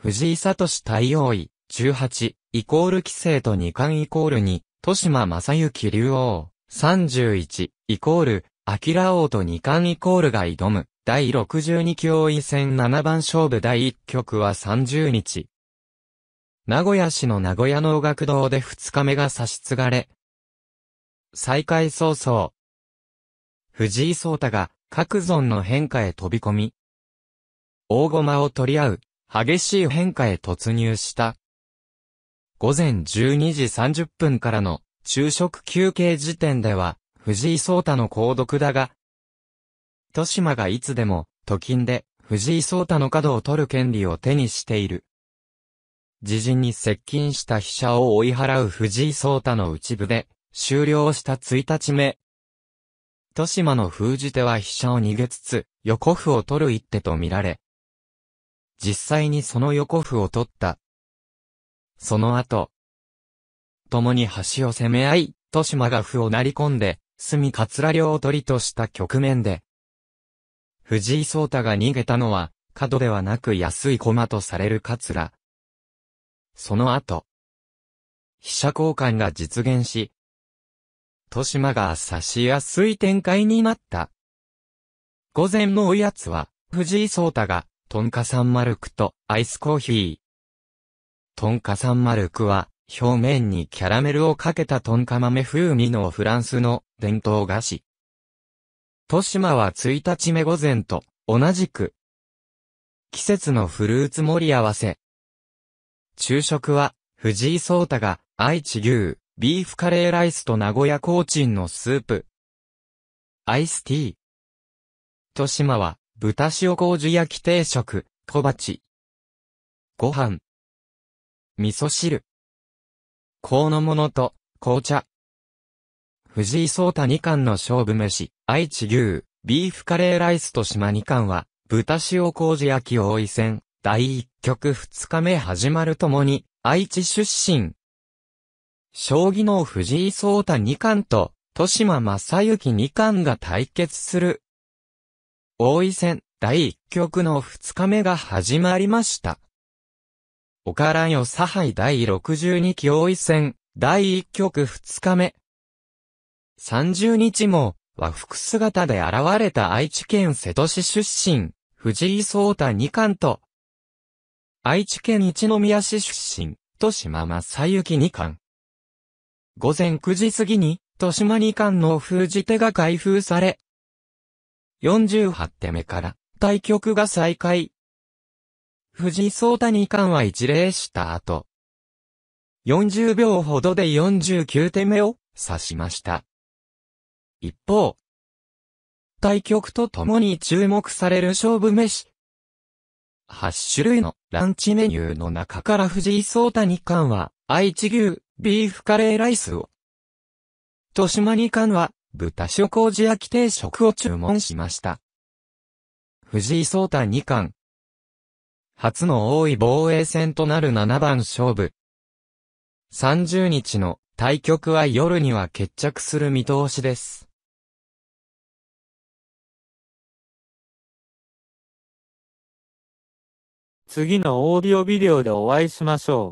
藤井聡太陽位、18、イコール規制と2冠イコール2、豊島正幸竜王、31、イコール、明王と2冠イコールが挑む、第62期位戦7番勝負第1局は30日。名古屋市の名古屋能楽堂で2日目が差し継がれ、再開早々、藤井聡太が、各存の変化へ飛び込み、大駒を取り合う、激しい変化へ突入した。午前12時30分からの昼食休憩時点では、藤井聡太の購読だが、豊島がいつでも、と金で、藤井聡太の角を取る権利を手にしている。自陣に接近した飛車を追い払う藤井聡太の内部で、終了した1日目。豊島の封じ手は飛車を逃げつつ、横歩を取る一手と見られ、実際にその横歩を取った。その後、共に橋を攻め合い、豊島が歩を成り込んで、隅桂領を取りとした局面で、藤井聡太が逃げたのは、角ではなく安い駒とされる桂。その後、飛車交換が実現し、豊島が刺しやすい展開になった。午前のおやつは、藤井聡太がトンカサンマルクとアイスコーヒー。トンカサンマルクは、表面にキャラメルをかけたトンカ豆風味のフランスの伝統菓子。豊島は1日目午前と同じく、季節のフルーツ盛り合わせ。昼食は、藤井聡太が愛知牛、ビーフカレーライスと名古屋コーチンのスープ。アイスティー。豊島は豚塩麹焼き定食、小鉢。ご飯。味噌汁。香の物と、紅茶。藤井聡太2巻の勝負飯、愛知牛、ビーフカレーライスと島2巻は、豚塩麹焼き王位戦、第1局2日目始まるともに、愛知出身。将棋の藤井聡太2冠と、豊島正幸2冠が対決する王位戦第1局の2日目が始まりました。岡らよはい第62期王位戦第1局2日目。30日も和服姿で現れた愛知県瀬戸市出身、藤井聡太二冠と、愛知県一宮市出身、豊島正幸二冠。午前9時過ぎに、豊島二冠の封じ手が開封され、48手目から対局が再開。藤井聡太二冠は一礼した後、40秒ほどで49手目を指しました。一方、対局とともに注目される勝負飯。8種類のランチメニューの中から藤井聡太二冠は、愛知牛、ビーフカレーライスを。豊島二冠は、豚塩麹焼き定食を注文しました。藤井聡太二冠。初の王位防衛戦となる七番勝負。30日の対局は夜には決着する見通しです。次のオーディオビデオでお会いしましょう。